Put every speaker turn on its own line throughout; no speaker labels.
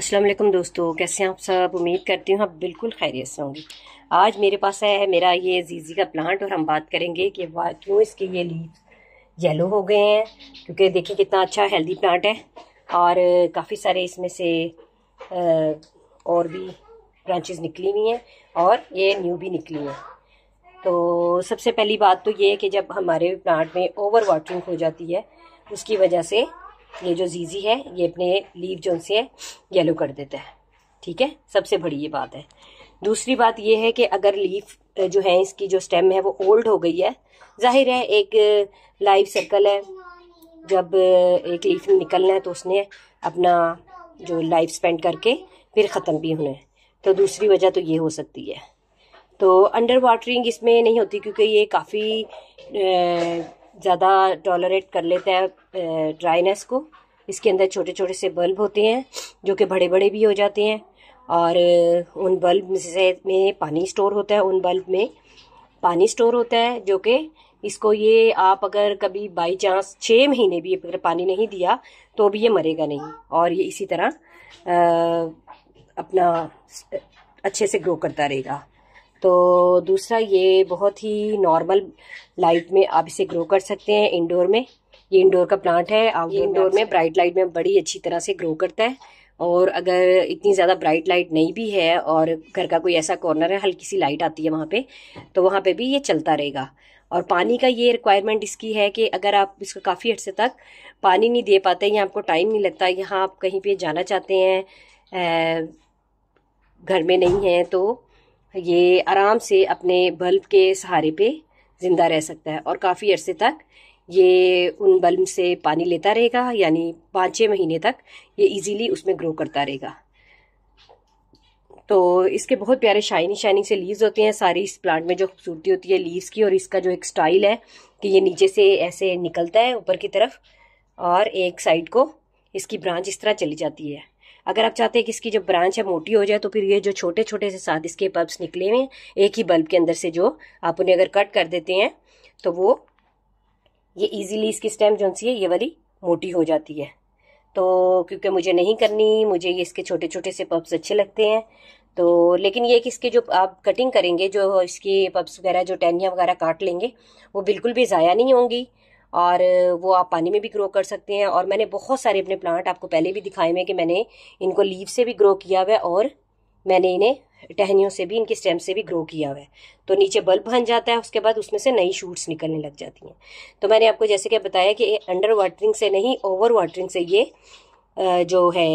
अस्सलाम वालेकुम दोस्तों कैसे हैं आप सब उम्मीद करती हूँ आप बिल्कुल खैरियत से होंगी आज मेरे पास है मेरा ये जीजी का प्लांट और हम बात करेंगे कि वाह क्यों इसके ये लीव्स येलो हो गए हैं क्योंकि देखिए कितना अच्छा हेल्दी प्लांट है और काफ़ी सारे इसमें से और भी ब्रांचेस निकली हुई हैं और ये न्यू भी निकली हैं तो सबसे पहली बात तो ये है कि जब हमारे प्लांट में ओवर वाटरिंग हो जाती है उसकी वजह से ये जो जीजी है ये अपने लीव जो से है येलो कर देता है ठीक है सबसे बड़ी ये बात है दूसरी बात ये है कि अगर लीफ जो है इसकी जो स्टेम है वो ओल्ड हो गई है जाहिर है एक लाइव सर्कल है जब एक लीफ निकलना है तो उसने अपना जो लाइफ स्पेंड करके फिर ख़त्म भी होना है तो दूसरी वजह तो ये हो सकती है तो अंडर वाटरिंग इसमें नहीं होती क्योंकि ये काफ़ी ज़्यादा टॉलरेट कर लेता है ड्राइनेस को इसके अंदर छोटे छोटे से बल्ब होते हैं जो कि बड़े बड़े भी हो जाते हैं और उन बल्ब से में पानी स्टोर होता है उन बल्ब में पानी स्टोर होता है जो कि इसको ये आप अगर कभी बाई चांस छः महीने भी अगर पानी नहीं दिया तो भी ये मरेगा नहीं और ये इसी तरह आ, अपना अच्छे से ग्रो करता रहेगा तो दूसरा ये बहुत ही नॉर्मल लाइट में आप इसे ग्रो कर सकते हैं इंडोर में ये इंडोर का प्लांट है आउटडोर इंडोर में ब्राइट लाइट में बड़ी अच्छी तरह से ग्रो करता है और अगर इतनी ज़्यादा ब्राइट लाइट नहीं भी है और घर का कोई ऐसा कॉर्नर है हल्की सी लाइट आती है वहाँ पे तो वहाँ पे भी ये चलता रहेगा और पानी का ये रिक्वायरमेंट इसकी है कि अगर आप इसको काफ़ी अर्से तक पानी नहीं दे पाते या आपको टाइम नहीं लगता यहाँ आप कहीं पर जाना चाहते हैं घर में नहीं है तो ये आराम से अपने बल्ब के सहारे पे ज़िंदा रह सकता है और काफ़ी अरसे तक ये उन बल्ब से पानी लेता रहेगा यानी पाँच छः महीने तक ये इजीली उसमें ग्रो करता रहेगा तो इसके बहुत प्यारे शाइनिंग शाइनिंग से लीव्स होते हैं सारी इस प्लांट में जो खूबसूरती होती है लीव्स की और इसका जो एक स्टाइल है कि ये नीचे से ऐसे निकलता है ऊपर की तरफ और एक साइड को इसकी ब्रांच इस तरह चली जाती है अगर आप चाहते हैं कि इसकी जो ब्रांच है मोटी हो जाए तो फिर ये जो छोटे छोटे से साथ इसके बल्ब्स निकले हुए एक ही बल्ब के अंदर से जो आप उन्हें अगर कट कर देते हैं तो वो ये इजीली इसकी स्टेम जो सी है ये वाली मोटी हो जाती है तो क्योंकि मुझे नहीं करनी मुझे ये इसके छोटे छोटे से पब्स अच्छे लगते हैं तो लेकिन ये कि इसके जो आप कटिंग करेंगे जो इसकी पब्स वगैरह जो टहनियाँ वगैरह काट लेंगे वो बिल्कुल भी ज़ाया नहीं होंगी और वो आप पानी में भी ग्रो कर सकते हैं और मैंने बहुत सारे अपने प्लांट आपको पहले भी दिखाए हुए हैं कि मैंने इनको लीव से भी ग्रो किया हुआ है और मैंने इन्हें टहनियों से भी इनके स्टेम से भी ग्रो किया हुआ है तो नीचे बल्ब बन जाता है उसके बाद उसमें से नई शूट्स निकलने लग जाती हैं तो मैंने आपको जैसे कि बताया कि अंडर वाटरिंग से नहीं ओवर वाटरिंग से ये जो है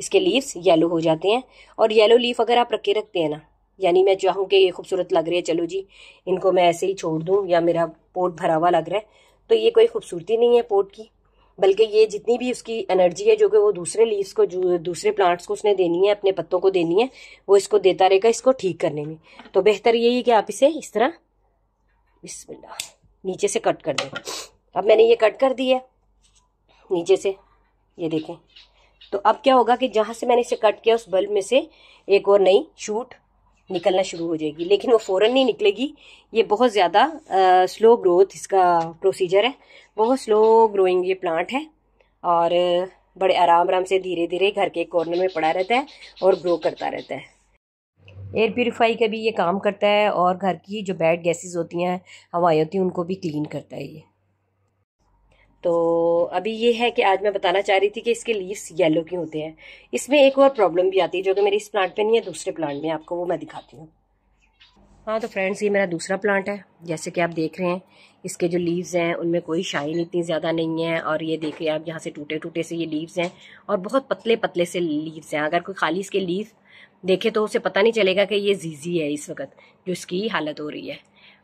इसके लीव्स येलो हो जाते हैं और येलो लीफ अगर आप रखे रखते हैं ना यानी मैं चाहूँ कि ये खूबसूरत लग रही है चलो जी इनको मैं ऐसे ही छोड़ दूँ या मेरा पोर्ट भरा हुआ लग रहा है तो ये कोई खूबसूरती नहीं है पोर्ट की बल्कि ये जितनी भी उसकी एनर्जी है जो कि वो दूसरे लीव्स को दूसरे प्लांट्स को उसने देनी है अपने पत्तों को देनी है वो इसको देता रहेगा इसको ठीक करने में तो बेहतर यही है कि आप इसे इस तरह बिस्मिल्लाह नीचे से कट कर दें अब मैंने ये कट कर दिया नीचे से ये देखें तो अब क्या होगा कि जहाँ से मैंने इसे कट किया उस बल्ब में से एक और नई शूट निकलना शुरू हो जाएगी लेकिन वो फ़ौर नहीं निकलेगी ये बहुत ज़्यादा स्लो ग्रोथ इसका प्रोसीजर है बहुत स्लो ग्रोइंग ये प्लांट है और बड़े आराम आराम से धीरे धीरे घर के कॉर्नर में पड़ा रहता है और ग्रो करता रहता है एयर प्योरीफाई का भी ये काम करता है और घर की जो बैड गैसेस होती हैं हवाएं होती हैं उनको भी क्लीन करता है ये तो अभी ये है कि आज मैं बताना चाह रही थी कि इसके लीव्स येलो क्यों होते हैं इसमें एक और प्रॉब्लम भी आती है जो कि मेरे इस प्लांट पे नहीं है दूसरे प्लांट में आपको वो मैं दिखाती हूँ हाँ तो फ्रेंड्स ये मेरा दूसरा प्लांट है जैसे कि आप देख रहे हैं इसके जो लीव्स हैं उनमें कोई शाइन इतनी ज़्यादा नहीं है और ये हैं आप यहाँ से टूटे टूटे से ये लीव्स हैं और बहुत पतले पतले से लीव्स हैं अगर कोई खाली इसके लीव देखे तो उसे पता नहीं चलेगा कि ये जीजी है इस वक्त जो इसकी हालत हो रही है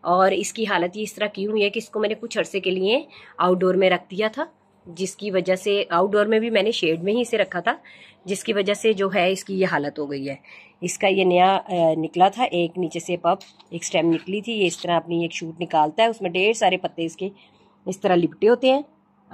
और इसकी हालत ये इस तरह की हुई है कि इसको मैंने कुछ अरसे के लिए आउटडोर में रख दिया था जिसकी वजह से आउटडोर में भी मैंने शेड में ही इसे रखा था जिसकी वजह से जो है इसकी ये हालत हो गई है इसका ये नया निकला था एक नीचे से पप एक स्टेम निकली थी ये इस तरह अपनी एक शूट निकालता है उसमें ढेर सारे पत्ते इसके इस तरह लिपटे होते हैं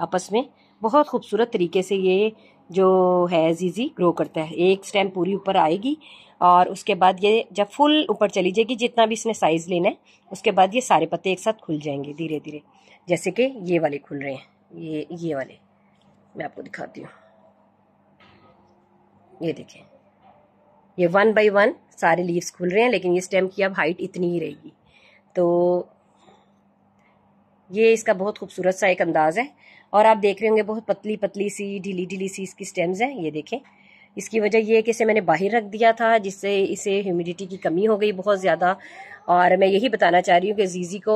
आपस में बहुत खूबसूरत तरीके से ये जो है जीजी ग्रो करता है एक स्टेम पूरी ऊपर आएगी और उसके बाद ये जब फुल ऊपर चली जाएगी जितना भी इसने साइज़ लेना है उसके बाद ये सारे पत्ते एक साथ खुल जाएंगे धीरे धीरे जैसे कि ये वाले खुल रहे हैं ये ये वाले मैं आपको दिखाती हूँ ये देखें ये वन बाई वन सारे लीव्स खुल रहे हैं लेकिन ये स्टेम की अब हाइट इतनी ही रहेगी तो ये इसका बहुत खूबसूरत सा एक अंदाज़ है और आप देख रहे होंगे बहुत पतली पतली सी ढीली ढीली सी इसकी स्टेम्स हैं ये देखें इसकी वजह यह है कि इसे मैंने बाहर रख दिया था जिससे इसे ह्यूमिडिटी की कमी हो गई बहुत ज़्यादा और मैं यही बताना चाह रही हूँ कि जीजी को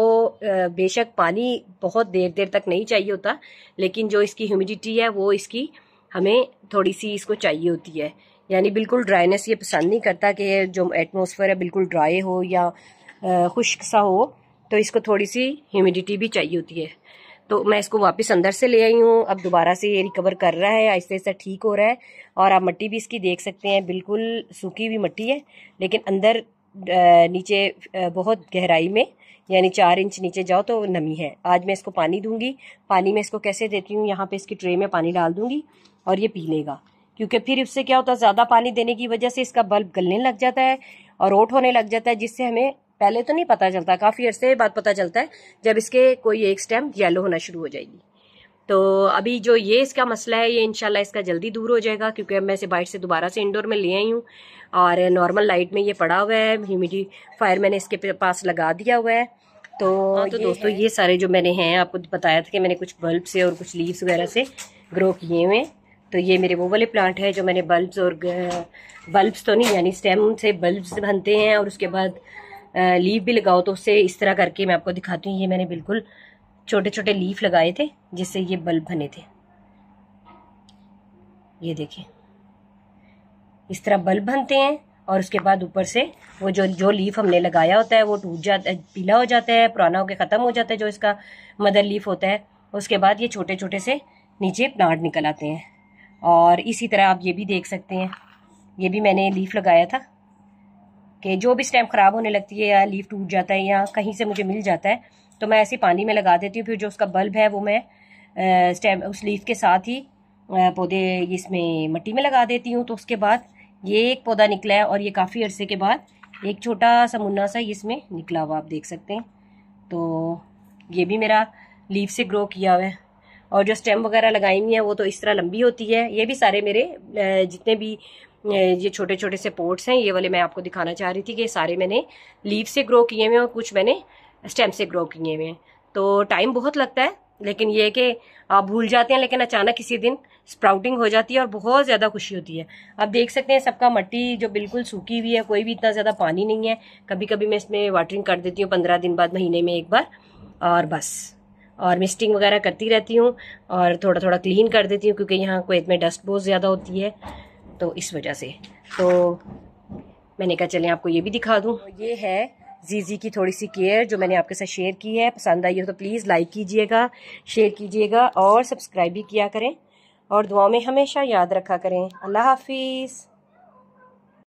बेशक पानी बहुत देर देर तक नहीं चाहिए होता लेकिन जो इसकी ह्यूमिडिटी है वो इसकी हमें थोड़ी सी इसको चाहिए होती है यानी बिल्कुल ड्राइनेस ये पसंद नहीं करता कि जो एटमोसफेयर है बिल्कुल ड्राई हो या खुश्क सा हो तो इसको थोड़ी सी ह्यूमिडिटी भी चाहिए होती है तो मैं इसको वापस अंदर से ले आई हूँ अब दोबारा से ये रिकवर कर रहा है ऐसे ऐसा ठीक हो रहा है और आप मट्टी भी इसकी देख सकते हैं बिल्कुल सूखी हुई मट्टी है लेकिन अंदर नीचे बहुत गहराई में यानी चार इंच नीचे जाओ तो नमी है आज मैं इसको पानी दूंगी पानी में इसको कैसे देती हूँ यहाँ पे इसकी ट्रे में पानी डाल दूंगी और ये पी लेगा क्योंकि फिर उससे क्या होता है ज़्यादा पानी देने की वजह से इसका बल्ब गलने लग जाता है और ओट होने लग जाता है जिससे हमें पहले तो नहीं पता चलता काफ़ी अरसे बाद पता चलता है जब इसके कोई एक स्टेम येलो होना शुरू हो जाएगी तो अभी जो ये इसका मसला है ये इनशाला इसका जल्दी दूर हो जाएगा क्योंकि अब मैं इसे बाइट से दोबारा से इंडोर में ले आई हूँ और नॉर्मल लाइट में ये पड़ा हुआ है फायर मैंने इसके पास लगा दिया हुआ है तो हाँ, तो ये दोस्तों ये सारे जो मैंने हैं आपको बताया था कि मैंने कुछ बल्ब से और कुछ लीव्स वगैरह से ग्रो किए हुए हैं तो ये मेरे वो वाले प्लांट है जो मैंने बल्ब और बल्ब तो नहीं यानी स्टेम से बल्ब बनते हैं और उसके बाद लीफ भी लगाओ तो उससे इस तरह करके मैं आपको दिखाती हूँ ये मैंने बिल्कुल छोटे छोटे लीफ लगाए थे जिससे ये बल्ब बने थे ये देखिए इस तरह बल्ब बनते हैं और उसके बाद ऊपर से वो जो जो लीफ हमने लगाया होता है वो टूट जाता है पीला हो जाता है पुराना होकर ख़त्म हो जाता है जो इसका मदर लीफ होता है उसके बाद ये छोटे छोटे से नीचे प्लांट निकल आते हैं और इसी तरह आप ये भी देख सकते हैं ये भी मैंने लीफ लगाया था कि जो भी स्टैम्प ख़राब होने लगती है या लीफ टूट जाता है या कहीं से मुझे मिल जाता है तो मैं ऐसे पानी में लगा देती हूँ फिर जो उसका बल्ब है वो मैं स्टैम्प उस लीफ के साथ ही पौधे इसमें मट्टी में लगा देती हूँ तो उसके बाद ये एक पौधा निकला है और ये काफ़ी अरसे के बाद एक छोटा सा मुन्ना सा इसमें निकला हुआ आप देख सकते हैं तो ये भी मेरा लीफ से ग्रो किया हुआ है और जो स्टेम वगैरह लगाई हुई है वो तो इस तरह लंबी होती है ये भी सारे मेरे जितने भी ये छोटे छोटे से पोर्ट्स हैं ये वाले मैं आपको दिखाना चाह रही थी कि सारे मैंने लीव से ग्रो किए हुए हैं और कुछ मैंने स्टेम से ग्रो किए हुए हैं तो टाइम बहुत लगता है लेकिन ये कि आप भूल जाते हैं लेकिन अचानक किसी दिन स्प्राउटिंग हो जाती है और बहुत ज़्यादा खुशी होती है आप देख सकते हैं सबका मट्टी जो बिल्कुल सूखी हुई है कोई भी इतना ज़्यादा पानी नहीं है कभी कभी मैं इसमें वाटरिंग कर देती हूँ पंद्रह दिन बाद महीने में एक बार और बस और मिस्टिंग वगैरह करती रहती हूँ और थोड़ा थोड़ा क्लीन कर देती हूँ क्योंकि यहाँ कोत में डस्ट बहुत ज़्यादा होती है तो इस वजह से तो मैंने कहा चलें आपको ये भी दिखा दूँ तो ये है जीजी की थोड़ी सी केयर जो मैंने आपके साथ शेयर की है पसंद आई हो तो प्लीज़ लाइक कीजिएगा शेयर कीजिएगा और सब्सक्राइब भी किया करें और दुआ में हमेशा याद रखा करें अल्लाह हाफिज़